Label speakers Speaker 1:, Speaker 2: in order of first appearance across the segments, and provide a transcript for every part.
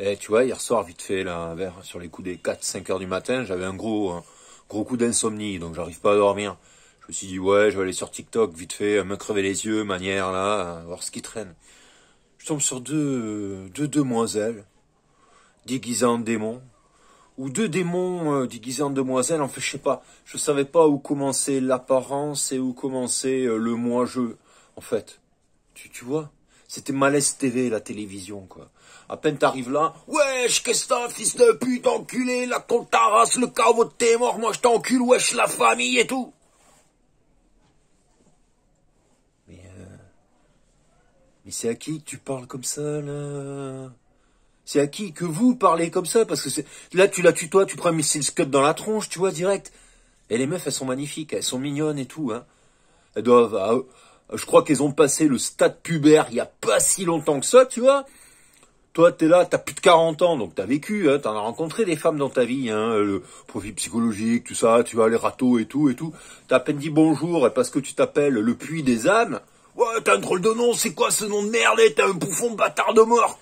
Speaker 1: Et eh, tu vois, hier soir, vite fait, là, vers, sur les coups des 4-5 heures du matin, j'avais un gros, gros coup d'insomnie, donc j'arrive pas à dormir. Je me suis dit, ouais, je vais aller sur TikTok, vite fait, me crever les yeux, manière, là, voir ce qui traîne. Je tombe sur deux, euh, deux demoiselles, déguisées en démons, ou deux démons euh, déguisés en demoiselles, en fait, je sais pas, je savais pas où commencer l'apparence et où commencer euh, le moi jeu, en fait. Tu, tu vois c'était malaise TV, la télévision, quoi. À peine t'arrives là, wesh, qu'est-ce que t'as, fils de pute, enculé, la con race, le caveau de tes mort, moi je t'encule, wesh, la famille et tout. Mais, euh... mais c'est à qui que tu parles comme ça, là C'est à qui que vous parlez comme ça Parce que là, tu la tutoies, tu prends un missile dans la tronche, tu vois, direct. Et les meufs, elles sont magnifiques, elles sont mignonnes et tout, hein. Elles doivent, ah, je crois qu'elles ont passé le stade pubère il n'y a pas si longtemps que ça, tu vois. Toi, t'es là, t'as plus de 40 ans, donc t'as vécu, hein, t'en as rencontré des femmes dans ta vie, hein, le profil psychologique, tout ça, tu vois, les râteaux et tout, et tout. T'as à peine dit bonjour, et parce que tu t'appelles le puits des âmes, ouais, t'as un drôle de nom, c'est quoi ce nom de merde, T'as un bouffon bâtard de mort.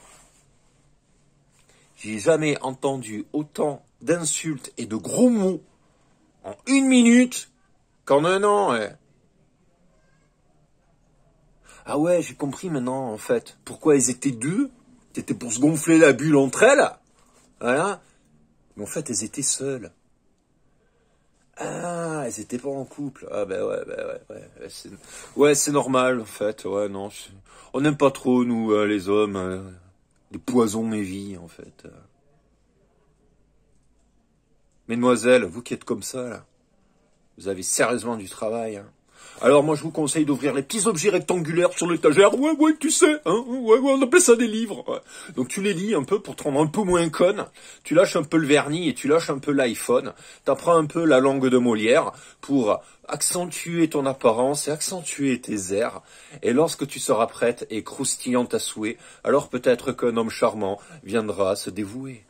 Speaker 1: J'ai jamais entendu autant d'insultes et de gros mots en une minute qu'en un an, hein. Ah ouais, j'ai compris maintenant, en fait. Pourquoi ils étaient deux C'était pour se gonfler la bulle entre elles Voilà. Mais en fait, elles étaient seules. Ah, elles étaient pas en couple. Ah ben ouais, ben ouais, ouais. ouais, c'est normal, en fait. Ouais, non. On n'aime pas trop, nous, euh, les hommes. Euh, les poisons mes en fait. Mesdemoiselles, vous qui êtes comme ça, là, vous avez sérieusement du travail. Hein. Alors moi je vous conseille d'ouvrir les petits objets rectangulaires sur l'étagère. Ouais ouais tu sais, hein, ouais ouais on appelle ça des livres. Donc tu les lis un peu pour te rendre un peu moins conne. Tu lâches un peu le vernis et tu lâches un peu l'iPhone. T'apprends un peu la langue de Molière pour accentuer ton apparence et accentuer tes airs. Et lorsque tu seras prête et croustillante à souhait, alors peut-être qu'un homme charmant viendra se dévouer.